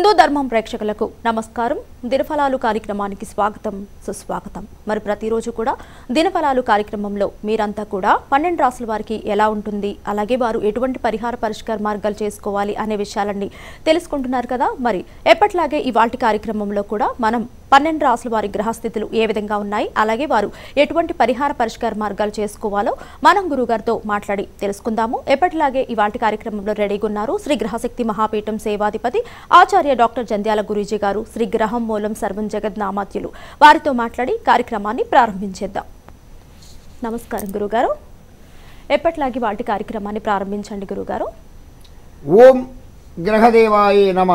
హిందూ ధర్మం ప్రేక్షకులకు నమస్కారం దినఫలాలు కార్యక్రమానికి స్వాగతం సుస్వాగతం మరి ప్రతిరోజు కూడా దినఫలాలు కార్యక్రమంలో మీరంతా కూడా పన్నెండు రాసుల వారికి ఎలా ఉంటుంది అలాగే వారు ఎటువంటి పరిహార పరిష్కార మార్గాలు చేసుకోవాలి అనే విషయాలన్నీ తెలుసుకుంటున్నారు కదా మరి ఎప్పట్లాగే ఇవాటి కార్యక్రమంలో కూడా మనం పన్నెండు రాసుల వారి గ్రహస్థితులు ఏ విధంగా ఉన్నాయి అలాగే వారు ఎటువంటి పరిహార పరిష్కార మార్గాలు చేసుకోవాలో మనం గురుగారితో మాట్లాడి తెలుసుకుందాము ఎప్పటిలాగే ఇవాటి కార్యక్రమంలో రెడీగా ఉన్నారు శ్రీ గ్రహశక్తి మహాపీఠం సేవాధిపతి ఆచార్య డాక్టర్ జంధ్యాల గురూజీ గారు శ్రీ గ్రహం మూలం సర్వం నామాత్యులు వారితో మాట్లాడి కార్యక్రమాన్ని ప్రారంభించేద్దాం నమస్కారం గురుగారు ఎప్పటిలాగే వాటి కార్యక్రమాన్ని ప్రారంభించండి గురుగారు ఓం గ్రహదేవాయ నమ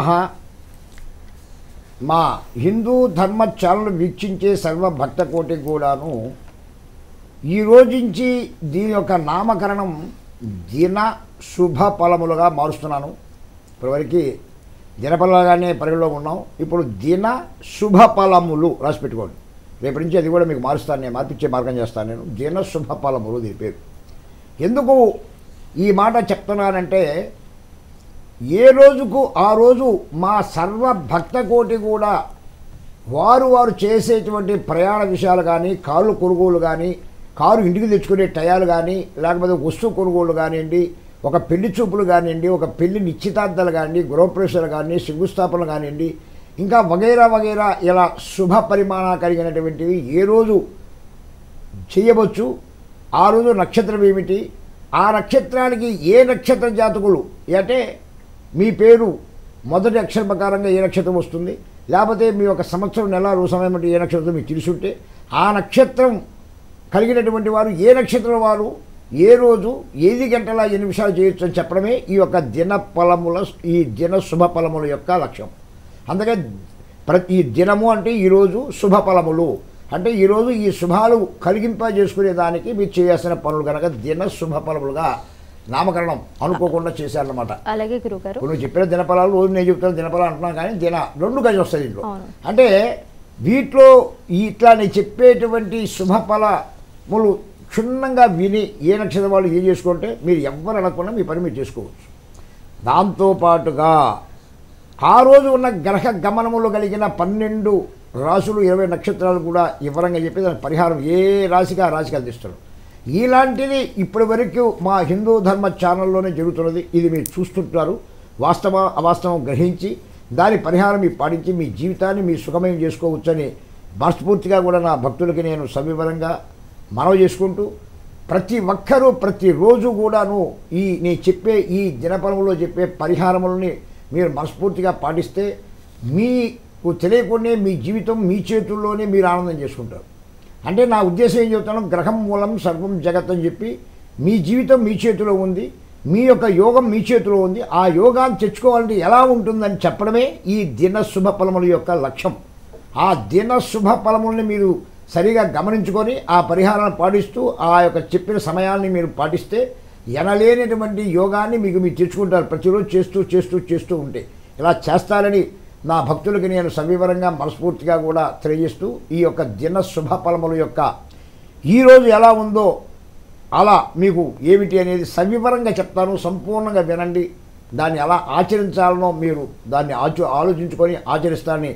మా హిందూ ధర్మ ఛానల్ వీక్షించే సర్వ కోటి కూడాను ఈ రోజుంచి దీని యొక్క నామకరణం దిన శుభ ఫలములుగా మారుస్తున్నాను ఇప్పటివరకు దినఫలాగానే పరిగణలో ఉన్నాం ఇప్పుడు దిన శుభ ఫలములు రాసి పెట్టుకోండి రేపటి నుంచి అది కూడా మీకు మారుస్తాను నేను మార్పిచ్చే మార్గం చేస్తాను నేను దిన శుభ ఫలములు దీని పేరు ఎందుకు ఈ మాట చెప్తున్నానంటే ఏ రోజుకు ఆ రోజు మా సర్వ భక్త కోటి కూడా వారు వారు చేసేటువంటి ప్రయాణ విషయాలు కానీ కారు కొనుగోలు కానీ కారు ఇంటికి తెచ్చుకునే టయాలు కానీ లేకపోతే వస్తువు కొనుగోలు కానివ్వండి ఒక పెళ్లి చూపులు కానివ్వండి ఒక పెళ్లి నిశ్చితార్థాలు కానివ్వండి గృహప్రవేశాలు కానీ శంకుస్థాపనలు కానివ్వండి ఇంకా వగైరా వగైరా ఇలా శుభ పరిమాణ కలిగినటువంటివి ఏ రోజు చేయవచ్చు ఆ రోజు నక్షత్రం ఏమిటి ఆ నక్షత్రానికి ఏ నక్షత్ర జాతకులు అంటే మీ పేరు మొదటి అక్షర ప్రకారంగా ఏ నక్షత్రం వస్తుంది లేకపోతే మీ యొక్క సంవత్సరం నెల రోజు సమయం అంటే ఏ నక్షత్రం మీకు తెలిసి ఉంటే ఆ నక్షత్రం కలిగినటువంటి వారు ఏ నక్షత్రం వారు ఏ రోజు ఏది గంటల ఎన్ని నిమిషాలు చేయొచ్చు అని చెప్పడమే ఈ యొక్క దిన ఫలముల ఈ దిన శుభ ఫలముల యొక్క లక్ష్యం అందుకే ప్రతి దినము అంటే ఈరోజు శుభ ఫలములు అంటే ఈరోజు ఈ శుభాలు కలిగింపజేసుకునే దానికి మీరు చేయాల్సిన పనులు కనుక దిన శుభ ఫలములుగా నామకరణం అనుకోకుండా చేశారనమాట అలాగే నువ్వు చెప్పిన దినపలాలు రోజు నేను చెప్తాను దినఫలాలు అంటున్నాను కానీ దిన రెండు కలిసి వస్తాయి దీంట్లో అంటే వీటిలో ఇట్లా నేను చెప్పేటువంటి శుభఫలములు క్షుణ్ణంగా విని ఏ నక్షత్రం వాళ్ళు ఏం చేసుకుంటే మీరు ఎవ్వరు అనకుండా మీ పని మీరు చేసుకోవచ్చు దాంతోపాటుగా ఆ రోజు ఉన్న గ్రహ గమనములు కలిగిన పన్నెండు రాసులు ఇరవై నక్షత్రాలు కూడా వివరంగా చెప్పి దాని పరిహారం ఏ రాశిగా రాశికి అందిస్తారు ఇలాంటిది ఇప్పటి వరకు మా హిందూ ధర్మ ఛానల్లోనే జరుగుతున్నది ఇది మీరు చూస్తుంటారు వాస్తవ అవాస్తవం గ్రహించి దాని పరిహారం మీరు పాటించి మీ జీవితాన్ని మీ సుఖమయం చేసుకోవచ్చని మనస్ఫూర్తిగా కూడా నా భక్తులకి నేను సవివరంగా మనవి చేసుకుంటూ ప్రతి ఒక్కరూ ప్రతిరోజు కూడాను ఈ నేను చెప్పే ఈ దినపరంలో చెప్పే పరిహారములని మీరు మనస్ఫూర్తిగా పాటిస్తే మీకు తెలియకుండా మీ జీవితం మీ చేతుల్లోనే మీరు ఆనందం చేసుకుంటారు అంటే నా ఉద్దేశం ఏం చెబుతాను గ్రహం మూలం సర్వం జగత్ అని చెప్పి మీ జీవితం మీ చేతిలో ఉంది మీ యొక్క యోగం మీ చేతిలో ఉంది ఆ యోగాన్ని తెచ్చుకోవాలంటే ఎలా ఉంటుందని చెప్పడమే ఈ దిన శుభ ఫలముల యొక్క లక్ష్యం ఆ దిన శుభ ఫలముల్ని మీరు సరిగా గమనించుకొని ఆ పరిహారాన్ని పాటిస్తూ ఆ యొక్క చెప్పిన సమయాన్ని మీరు పాటిస్తే ఎనలేనటువంటి యోగాన్ని మీకు మీరు తెచ్చుకుంటారు ప్రతిరోజు చేస్తూ చేస్తూ చేస్తూ ఉంటే ఇలా చేస్తారని నా భక్తులకి నేను సవివరంగా మనస్ఫూర్తిగా కూడా తెలియజేస్తూ ఈ యొక్క దిన శుభ ఫలముల యొక్క ఈరోజు ఎలా ఉందో అలా మీకు ఏమిటి అనేది సవివరంగా చెప్తాను సంపూర్ణంగా వినండి దాన్ని ఎలా ఆచరించాలనో మీరు దాన్ని ఆచ ఆలోచించుకొని ఆచరిస్తానని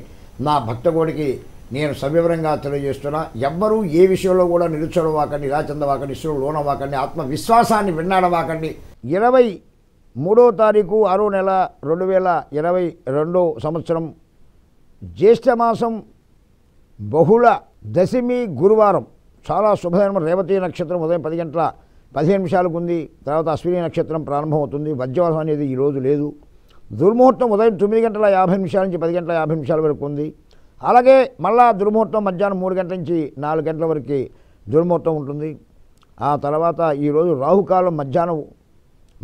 నా భక్తగోడికి నేను సవివరంగా తెలియజేస్తున్నా ఎవ్వరూ ఏ విషయంలో కూడా నిరుచడవాకండి ఇలా చెందవాకండి ఇష్టం లోనవాకండి ఆత్మవిశ్వాసాన్ని విన్నాడవాకండి ఇరవై మూడో తారీఖు ఆరో నెల రెండు వేల ఇరవై రెండో సంవత్సరం జ్యేష్ఠమాసం బహుళ దశమి గురువారం చాలా శుభధర్మం రేవతి నక్షత్రం ఉదయం పది గంటల పదిహేను నిమిషాలకు ఉంది తర్వాత అశ్విని నక్షత్రం ప్రారంభమవుతుంది వజ్రవాసం అనేది ఈరోజు లేదు దుర్ముహూర్తం ఉదయం తొమ్మిది గంటల యాభై నిమిషాల నుంచి పది గంటల యాభై నిమిషాల వరకు ఉంది అలాగే మళ్ళా దుర్ముహూర్తం మధ్యాహ్నం మూడు గంటల నుంచి నాలుగు గంటల వరకు దుర్ముహూర్తం ఉంటుంది ఆ తర్వాత ఈరోజు రాహుకాలం మధ్యాహ్నం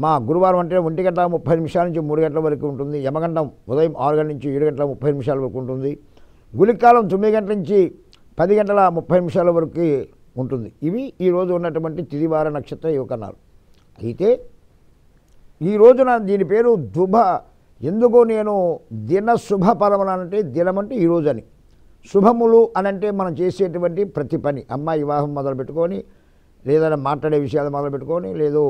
మా గురువారం అంటే ఒంటి గంటల ముప్పై నిమిషాల నుంచి మూడు గంటల వరకు ఉంటుంది యమగండం ఉదయం ఆరు గంటల నుంచి ఏడు గంటల ముప్పై నిమిషాల వరకు ఉంటుంది గులికాలం తొమ్మిది గంటల నుంచి పది గంటల ముప్పై నిమిషాల వరకు ఉంటుంది ఇవి ఈరోజు ఉన్నటువంటి తిరివార నక్షత్ర యువకన్నారు అయితే ఈ రోజున దీని పేరు దుభ ఎందుకు నేను దిన శుభపరమణ అంటే దినం అంటే ఈరోజు అని శుభములు అనంటే మనం చేసేటువంటి ప్రతి పని అమ్మాయి వివాహం మొదలుపెట్టుకొని లేదా మాట్లాడే విషయాలు మొదలుపెట్టుకొని లేదు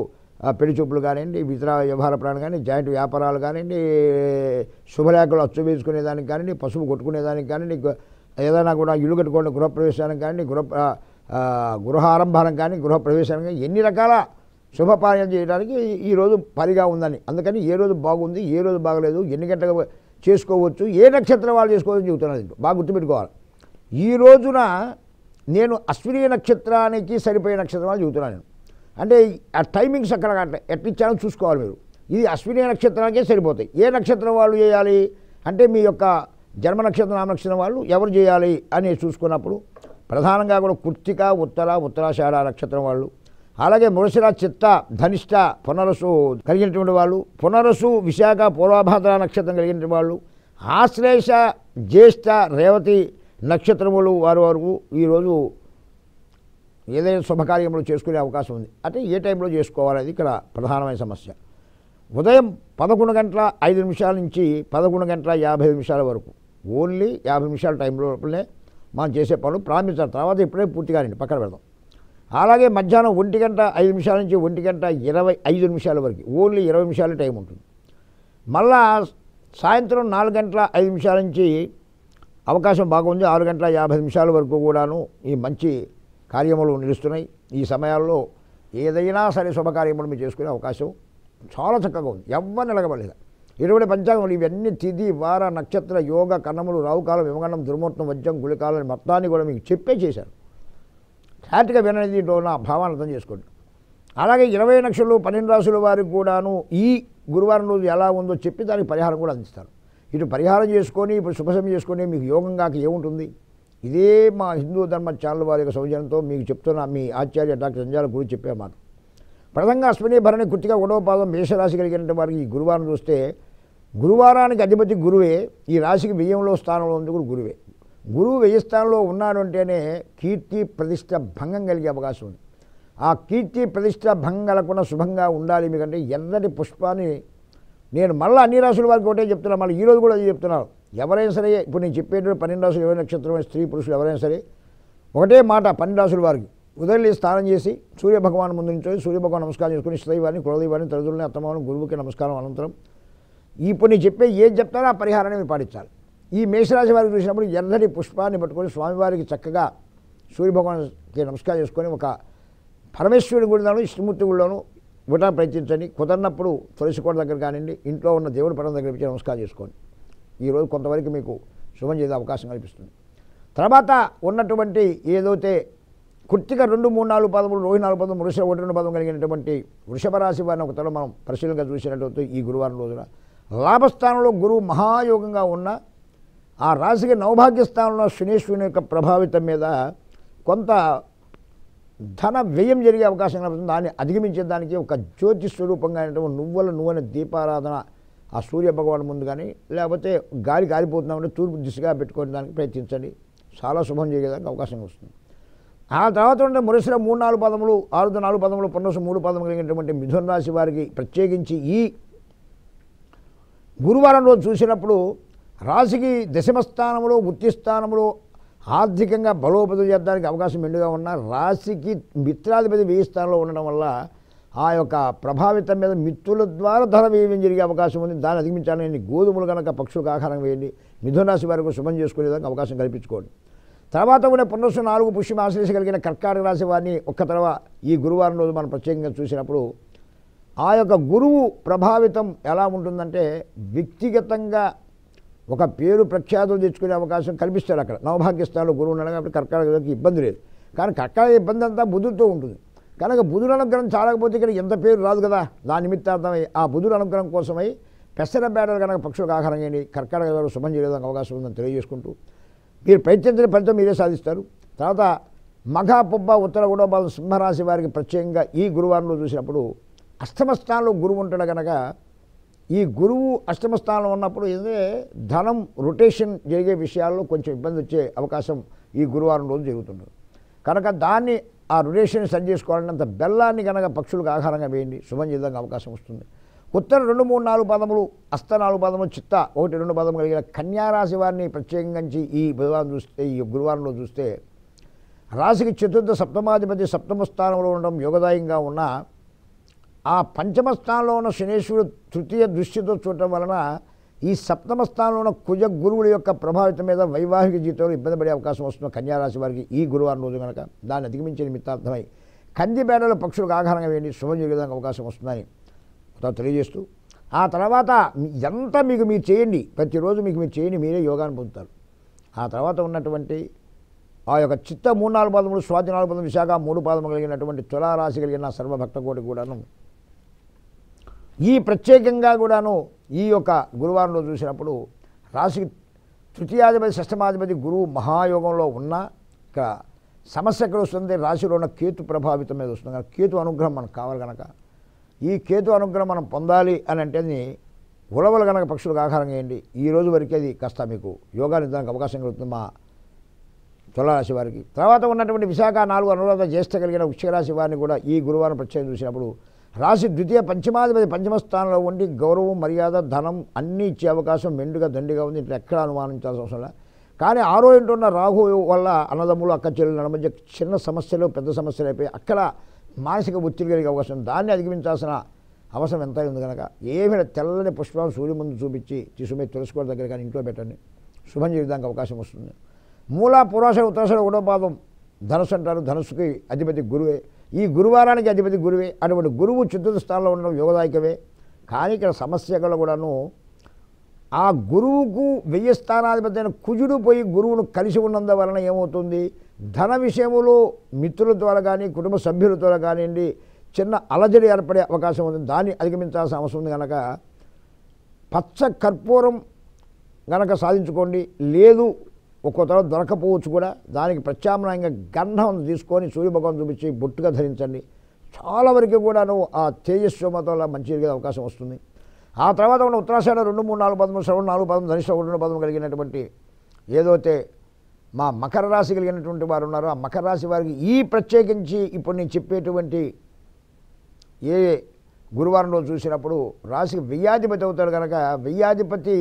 పెళ్లి చూపులు కానివ్వండి వితర వ్యవహార ప్రాణం కానీ జాయింట్ వ్యాపారాలు కానివ్వండి శుభలేఖలు అచ్చు వేసుకునేదానికి కానివ్వండి పసుపు కొట్టుకునేదానికి కానివ్వండి ఏదైనా కూడా ఇల్లు కట్టుకోండి గృహప్రవేశానికి కానీ గృహ గృహారంభానం కానీ గృహప్రవేశానికి కానీ ఎన్ని రకాల శుభపార్యం చేయడానికి ఈరోజు పరిగా ఉందని అందుకని ఏ రోజు బాగుంది ఏ రోజు బాగలేదు ఎన్ని గంటలు చేసుకోవచ్చు ఏ నక్షత్రం వాళ్ళు చేసుకోవచ్చు చెబుతున్నది బాగా గుర్తుపెట్టుకోవాలి ఈ రోజున నేను అశ్విని నక్షత్రానికి సరిపోయే నక్షత్రం వాళ్ళు చెబుతున్నాను అంటే ఆ టైమింగ్స్ అక్కడ ఎట్టిచ్చానో చూసుకోవాలి మీరు ఇది అశ్విని నక్షత్రానికే సరిపోతాయి ఏ నక్షత్రం వాళ్ళు చేయాలి అంటే మీ యొక్క జన్మ నక్షత్రం నామనక్షత్రం వాళ్ళు ఎవరు చేయాలి అని చూసుకున్నప్పుడు ప్రధానంగా కూడా కుర్తిక ఉత్తర ఉత్తరాషాఢ నక్షత్రం వాళ్ళు అలాగే మురసిర చిత్త ధనిష్ట పునరసు కలిగినటువంటి వాళ్ళు పునరసు విశాఖ పూర్వభాద్ర నక్షత్రం కలిగిన వాళ్ళు ఆశ్లేష జ్యేష్ఠ రేవతి నక్షత్రములు వారి వరకు ఈరోజు ఏదైనా శుభకార్యంలో చేసుకునే అవకాశం ఉంది అంటే ఏ టైంలో చేసుకోవాలనేది ఇక్కడ ప్రధానమైన సమస్య ఉదయం పదకొండు గంటల ఐదు నిమిషాల నుంచి పదకొండు గంటల యాభై నిమిషాల వరకు ఓన్లీ యాభై నిమిషాల టైంలో లోపలనే మనం చేసే పనులు ప్రారంభించాలి తర్వాత ఇప్పుడే పూర్తిగా రండి పక్కన పెడదాం అలాగే మధ్యాహ్నం ఒంటి గంట ఐదు నిమిషాల నుంచి ఒంటి గంట ఇరవై ఐదు నిమిషాల వరకు ఓన్లీ ఇరవై నిమిషాల టైం ఉంటుంది మళ్ళా సాయంత్రం నాలుగు గంటల ఐదు నిమిషాల నుంచి అవకాశం బాగుంది ఆరు గంటల యాభై నిమిషాల వరకు కూడాను ఈ మంచి కార్యములు నిలుస్తున్నాయి ఈ సమయాల్లో ఏదైనా సరే శుభకార్యములు మీరు చేసుకునే అవకాశం చాలా చక్కగా ఉంది ఎవరు నిలగబడలేదు ఇటువంటి పంచాంగములు ఇవన్నీ తిది వార నక్షత్ర యోగ కన్నములు రావుకాలం విమగండం దుర్మూర్తం వజ్రం గుళికాలని మొత్తాన్ని కూడా మీకు చెప్పే చేశారు సాటిగా వినది దీంట్లో నా భావాన్ని అర్థం చేసుకోండి అలాగే ఇరవై లక్షలు పన్నెండు రాసుల వారికి కూడాను ఈ గురువారం రోజు ఎలా ఉందో చెప్పి దానికి పరిహారం కూడా అందిస్తారు ఇటు పరిహారం చేసుకొని ఇప్పుడు శుభసం చేసుకొని మీకు యోగం కాక ఏముంటుంది ఇదే మా హిందూ ధర్మ ఛానల్ వారి యొక్క సౌజన్యంతో మీకు చెప్తున్న మీ ఆచార్య డాక్టర్ సంజాల గురించి చెప్పే మాట ప్రథంగా అశ్వనీ భరణి కుట్టిగా గొడవ పాదం మేషరాశి కలిగిన వారికి ఈ గురువారం చూస్తే గురువారానికి అధిపతి గురువే ఈ రాశికి వ్యయంలో స్థానంలో ఉంది కూడా గురువే గురువు వ్యయ స్థానంలో ఉన్నాడు అంటేనే కీర్తి ప్రతిష్ట భంగం కలిగే అవకాశం ఉంది ఆ కీర్తి ప్రతిష్ట భంగం కలగకుండా శుభంగా ఉండాలి మీకంటే ఎర్రటి పుష్పాన్ని నేను మళ్ళీ అన్ని రాశుల వారికి ఒకటే చెప్తున్నాను మళ్ళీ ఈరోజు కూడా అది చెప్తున్నాను ఎవరైనా సరే ఇప్పుడు నేను చెప్పేటువంటి పన్నెండు రాసులు ఇరవై నక్షత్రమైన స్త్రీ పురుషులు ఎవరైనా సరే ఒకటే మాట పన్నెండు రాసుల వారికి ఉదయం స్నానం చేసి సూర్యభగవాన్ ముందు నుంచి సూర్యభగవాన్ నమస్కారం చేసుకుని ఇష్టదైవాన్ని కులదైవాన్ని తల్లిదండ్రులని అత్తమావని గురువుకి నమస్కారం అనంతరం ఇప్పుడు నేను చెప్పే ఏం చెప్తారో ఆ పరిహారాన్ని మీరు పాటించాలి ఈ మేషరాశి వారికి చూసినప్పుడు ఎర్రని పుష్పాన్ని పట్టుకొని స్వామివారికి చక్కగా సూర్యభగవాన్కి నమస్కారం చేసుకొని ఒక పరమేశ్వరుడి గుడిలోను ఇష్టమూర్తి గుడిలోను ఇవ్వడానికి ప్రయత్నించండి కుదరినప్పుడు తులసి కోట దగ్గర కానివ్వండి ఇంట్లో ఉన్న దేవుడి పడం దగ్గర నమస్కారం చేసుకోండి ఈరోజు కొంతవరకు మీకు శుభం చేసే అవకాశం కల్పిస్తుంది తర్వాత ఉన్నటువంటి ఏదైతే కుర్తిగా రెండు మూడు నాలుగు పదములు రోజు నాలుగు పదములు వృషభ ఒకటి రెండు పదం కలిగినటువంటి వృషభ రాశి వారిని ఒకతలో మనం పరిశీలనగా చూసినట్లయితే ఈ గురువారం రోజున లాభస్థానంలో గురువు మహాయోగంగా ఉన్న ఆ రాశికి స్థానంలో శనేశ్వరుని యొక్క ప్రభావితం మీద కొంత ధన వ్యయం జరిగే అవకాశం కలుగుతుంది దాన్ని అధిగమించే దానికి ఒక జ్యోతి స్వరూపంగా అయినటువంటి నువ్వుల నువ్వని దీపారాధన ఆ సూర్య భగవాన్ ముందు కానీ లేకపోతే గాలి గాలిపోతున్నామని తూర్పు దిశగా పెట్టుకోవడానికి ప్రయత్నించండి చాలా శుభం చేయడానికి అవకాశం వస్తుంది ఆ తర్వాత ఉండే మురసిలో మూడు నాలుగు పదములు ఆరుతో నాలుగు పదములు పునసు మూడు పదములు కలిగినటువంటి మిథున రాశి వారికి ప్రత్యేకించి ఈ గురువారం రోజు చూసినప్పుడు రాశికి దశమస్థానంలో వృత్తిస్థానంలో ఆర్థికంగా బలోపతి చేయడానికి అవకాశం మెండుగా ఉన్న రాశికి మిత్రాధిపతి వేయి స్థానంలో ఉండడం వల్ల ఆ యొక్క ప్రభావితం మీద మిత్రుల ద్వారా ధర వేయం జరిగే అవకాశం ఉంది దాన్ని అధిగమించాలని గోధుమలు కనుక పక్షులకు ఆహారం వేయండి మిథునరాశి వారికి శుభం చేసుకునే విధంగా అవకాశం కల్పించుకోండి తర్వాత కూడా పునస్సు నాలుగు పుష్యం ఆశ్రయించగలిగిన కర్కాటక రాశి వారిని ఒక్క తర్వాత ఈ గురువారం రోజు మనం ప్రత్యేకంగా చూసినప్పుడు ఆ యొక్క గురువు ప్రభావితం ఎలా ఉంటుందంటే వ్యక్తిగతంగా ఒక పేరు ప్రఖ్యాతులు తెచ్చుకునే అవకాశం కల్పిస్తారు అక్కడ నవభాగ్యస్థానంలో గురువు ఉండడం కాబట్టి కర్కాటక ఇబ్బంది లేదు కానీ కర్కాటక ఇబ్బంది అంతా బుధుడితో ఉంటుంది కనుక బుధుడు అనుగ్రహం చాలకపోతే ఇక్కడ ఎంత పేరు రాదు కదా దాని నిమిత్తార్థమై ఆ బుధుడు అనుగ్రహం కోసమై పెసర బేడలు కనుక పక్షులకు ఆహారం కానీ కర్కాటక వారు శుభం చేయడానికి అవకాశం ఉందని తెలియజేసుకుంటూ మీరు ప్రయత్నించిన ఫలితం మీరే సాధిస్తారు తర్వాత మఘ పుబ్బ ఉత్తర గుడోబాల సింహరాశి వారికి ప్రత్యేకంగా ఈ గురువారంలో చూసినప్పుడు అష్టమస్థానంలో గురువు ఉంటాడు కనుక ఈ గురువు అష్టమస్థానంలో ఉన్నప్పుడు ఇదే ధనం రొటేషన్ జరిగే విషయాల్లో కొంచెం ఇబ్బంది వచ్చే అవకాశం ఈ గురువారం రోజు జరుగుతుంది కనుక దాన్ని ఆ రొటేషన్ని సరి చేసుకోవాలంటే బెల్లాన్ని కనుక పక్షులకు ఆహారంగా వేయండి శుభం చేద్దానికి అవకాశం వస్తుంది ఉత్తర రెండు మూడు నాలుగు పదములు అస్త నాలుగు పదములు చిత్త ఒకటి రెండు పదములు కలిగిన కన్యారాశి వారిని ప్రత్యేకంగా ఈ బుధవారం చూస్తే ఈ గురువారంలో చూస్తే రాశికి చతుర్థ సప్తమాధిపతి సప్తమ స్థానంలో ఉండడం యోగదాయంగా ఉన్న ఆ పంచమ స్థానంలో ఉన్న శనేశ్వరుడు తృతీయ దృష్టితో చూడటం వలన ఈ సప్తమ స్థానంలో ఉన్న కుజ గురువుడి యొక్క ప్రభావితం మీద వైవాహిక జీవితంలో ఇబ్బంది పడే అవకాశం వస్తున్న కన్యారాశి వారికి ఈ గురువారం రోజు కనుక దాన్ని అధిగమించే నిమిత్తార్థమై కందిబేడలో పక్షులకు ఆహారంగా వేయండి శుభం జరిగేదానికి అవకాశం వస్తుందని తెలియజేస్తూ ఆ తర్వాత ఎంత మీకు మీరు చేయండి ప్రతిరోజు మీకు మీరు చేయండి మీరే యోగాన్ని పొందుతారు ఆ తర్వాత ఉన్నటువంటి ఆ యొక్క చిత్త మూడు నాలుగు పాదములు స్వాతి నాలుగు పదములు విశాఖ మూడు పాదము కలిగినటువంటి తులారాశి కలిగిన సర్వభక్త కోటి కూడాను ఈ ప్రత్యేకంగా కూడాను ఈ యొక్క గురువారంలో చూసినప్పుడు రాశి తృతీయాధిపతి షష్టమాధిపతి గురువు మహాయోగంలో ఉన్న ఇక సమస్య ఎక్కడ వస్తుంది రాశిలో ఉన్న కేతు ప్రభావితం మీద వస్తుంది కనుక కేతు అనుగ్రహం మనకు కావాలి కనుక ఈ కేతు అనుగ్రహం మనం పొందాలి అని అంటే ఉలవలు కనుక పక్షులకు ఆహారం వేయండి ఈ రోజు వరకే అది కాస్త మీకు యోగాన్ని దానికి అవకాశం కలుగుతుంది మా తులారాశి వారికి తర్వాత ఉన్నటువంటి విశాఖ నాలుగు అనురాధ జ్యేష్ఠ కలిగిన వృక్షరాశి వారిని కూడా ఈ గురువారం ప్రత్యేకం చూసినప్పుడు రాశి ద్వితీయ పంచమాధిపతి పంచమ స్థానంలో ఉండి గౌరవం మర్యాద ధనం అన్నీ ఇచ్చే అవకాశం మెండుగా దండిగా ఉంది ఇట్లా ఎక్కడ అనుమానించాల్సిన అవసరం లేదు కానీ ఆరో ఇంటున్న రాహు వల్ల అన్నదమ్ములు అక్క చెల్లెల నడమ చిన్న సమస్యలు పెద్ద సమస్యలు అయిపోయి అక్కడ మానసిక ఒత్తిడి కలిగే అవకాశం దాన్ని అధిగమించాల్సిన అవసరం ఎంత ఉంది కనుక ఏమైనా తెల్లని పుష్పం సూర్య ముందు చూపించి తీసుకుపోయి తులసుకోవడం దగ్గర కానీ ఇంట్లో పెట్టండి శుభం చేయడానికి అవకాశం వస్తుంది మూల పురాశర ఉత్తరాశర ఉడపాదం ధనుసు అంటారు ధనుసుకి అధిపతి గురువే ఈ గురువారానికి అధిపతి గురువే అటువంటి గురువు చతుర్థ స్థానంలో ఉండడం యోగదాయకమే కానీ ఇక్కడ సమస్యలు కూడాను ఆ గురువుకు వెయ్యి స్థానాధిపతి అయిన కుజుడు పోయి గురువును కలిసి ఉన్నందువలన ఏమవుతుంది ధన విషయంలో మిత్రుల ద్వారా కానీ కుటుంబ సభ్యుల ద్వారా కానివ్వండి చిన్న అలజడి ఏర్పడే అవకాశం ఉంది దాన్ని అధిగమించాల్సిన అవసరం ఉంది కనుక పచ్చ కర్పూరం గనక సాధించుకోండి లేదు ఒక్కో తర్వాత దొరకపోవచ్చు కూడా దానికి ప్రత్యామ్నాయంగా గంధం తీసుకొని సూర్యభగవాన్ చూపించి బొట్టుగా ధరించండి చాలా వరకు కూడా నువ్వు ఆ తేజస్సు వల్ల మంచి అవకాశం వస్తుంది ఆ తర్వాత ఉన్న ఉత్తరాషాఢ రెండు మూడు నాలుగు పదము శ్రవణ నాలుగు పదం ధనిష్ట రెండు పదం కలిగినటువంటి ఏదైతే మా మకర రాశి కలిగినటువంటి వారు ఉన్నారో ఆ మకర రాశి వారికి ఈ ప్రత్యేకించి ఇప్పుడు నేను చెప్పేటువంటి ఏ గురువారంలో చూసినప్పుడు రాశికి వెయ్యాధిపతి అవుతాడు కనుక వెయ్యాధిపతి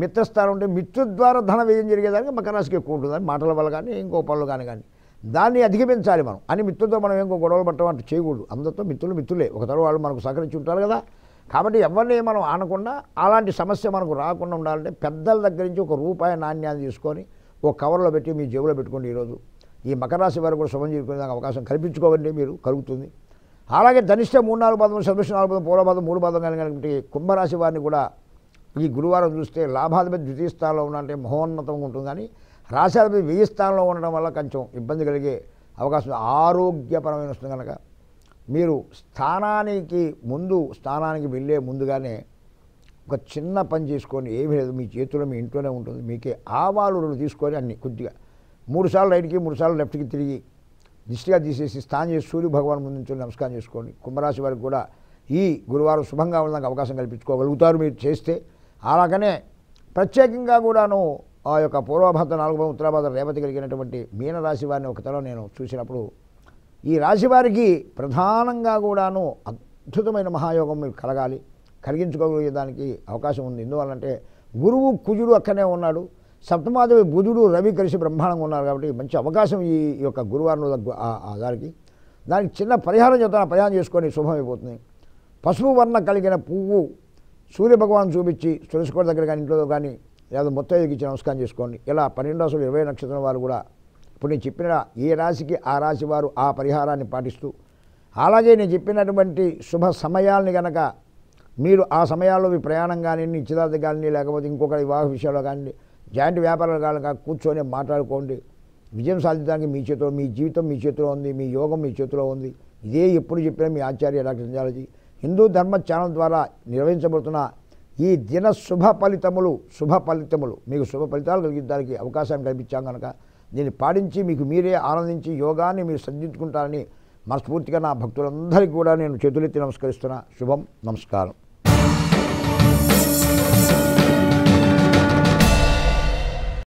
మిత్రస్థానం ఉంటే మిత్రు ద్వారా ధన వ్యయం జరిగేదానికి మకరాశికి ఎక్కువ ఉంటుందని మాటల వల్ల కానీ ఇంకో పనులు కానీ కానీ దాన్ని అధిగమించాలి మనం అని మిత్రులతో మనం ఇంకో గొడవలు పట్టడం అంటే చేయకూడదు అందరితో మిత్రులు మిత్రులే ఒక తర్వాత వాళ్ళు మనకు సహకరించి ఉంటారు కదా కాబట్టి ఎవరిని మనం ఆనకుండా అలాంటి సమస్య మనకు రాకుండా ఉండాలంటే పెద్దల దగ్గర నుంచి ఒక రూపాయి నాణ్యాన్ని తీసుకొని ఒక కవర్లో పెట్టి మీ జేబులో పెట్టుకోండి ఈరోజు ఈ మకరాశి వారు కూడా శుభం చేసుకునే అవకాశం కల్పించుకోవండి మీరు కలుగుతుంది అలాగే ధనిష్ట మూడు నాలుగు పదం సదృశ నాలుగు పదం పూర్వపదం మూడు పదం కలిగినటువంటి కుంభరాశి వారిని కూడా ఈ గురువారం చూస్తే లాభాధిపతి ద్వితీయ స్థానంలో ఉన్నంటే మహోన్నతంగా ఉంటుంది కానీ రాశాధిపతి మీద వెయ్యి స్థానంలో ఉండడం వల్ల కొంచెం ఇబ్బంది కలిగే అవకాశం ఆరోగ్యపరమైన వస్తుంది కనుక మీరు స్థానానికి ముందు స్థానానికి వెళ్ళే ముందుగానే ఒక చిన్న పని చేసుకొని ఏమీ లేదు మీ చేతిలో మీ ఇంట్లోనే ఉంటుంది మీకే ఆవాలు తీసుకొని అన్ని కొద్దిగా మూడుసార్లు రైట్కి మూడుసార్లు లెఫ్ట్కి తిరిగి దిష్టిగా తీసేసి స్నానం చేసి సూర్య భగవాన్ ముందు నుంచి నమస్కారం చేసుకోండి కుంభరాశి వారికి కూడా ఈ గురువారం శుభంగా ఉండడానికి అవకాశం కల్పించుకోగలుగుతారు మీరు చేస్తే అలాగనే ప్రత్యేకంగా కూడాను ఆ యొక్క పూర్వభద్ర నాలుగు ఉత్తరాభద్ర రేవతి కలిగినటువంటి మీనరాశి వారిని ఒకతలో నేను చూసినప్పుడు ఈ రాశి వారికి ప్రధానంగా కూడాను అద్భుతమైన మహాయోగం మీకు కలగాలి కలిగించుకోగలిగేదానికి అవకాశం ఉంది ఎందువల్లంటే గురువు కుజుడు అక్కడనే ఉన్నాడు సప్తమాధవి బుధుడు రవి కలిసి బ్రహ్మాండంగా ఉన్నారు కాబట్టి మంచి అవకాశం ఈ యొక్క గురువారం దానికి దానికి చిన్న పరిహారం చెప్తాను పరిహారం చేసుకొని శుభమైపోతుంది పసుపు వర్ణ కలిగిన పువ్వు సూర్యభగవాన్ చూపించి తులసికోట దగ్గర కానీ ఇంట్లో కానీ లేదా మొత్తం ఇచ్చి నమస్కారం చేసుకోండి ఇలా పన్నెండు రాసులు ఇరవై నక్షత్రం వారు కూడా ఇప్పుడు నేను చెప్పిన ఏ రాశికి ఆ రాశి వారు ఆ పరిహారాన్ని పాటిస్తూ అలాగే నేను చెప్పినటువంటి శుభ సమయాల్ని గనక మీరు ఆ సమయాల్లో మీ ప్రయాణం కానీ నిశ్చితార్థ కానీ లేకపోతే ఇంకొక వివాహ విషయాల్లో కానీ జాయింట్ వ్యాపారాలు కానీ కూర్చొని మాట్లాడుకోండి విజయం సాధించడానికి మీ చేతిలో మీ జీవితం మీ చేతిలో ఉంది మీ యోగం మీ చేతిలో ఉంది ఇదే ఎప్పుడు చెప్పినా మీ ఆచార్య డాక్టర్ సంజాలజీ హిందూ ధర్మ ఛానల్ ద్వారా నిర్వహించబడుతున్న ఈ దిన శుభ ఫలితములు శుభ ఫలితములు మీకు శుభ ఫలితాలు కలిగించడానికి అవకాశం కల్పించాం కనుక దీన్ని పాటించి మీకు మీరే ఆనందించి యోగాన్ని మీరు సంధించుకుంటారని మనస్ఫూర్తిగా నా భక్తులందరికీ కూడా నేను చేతులెత్తి నమస్కరిస్తున్నా శుభం నమస్కారం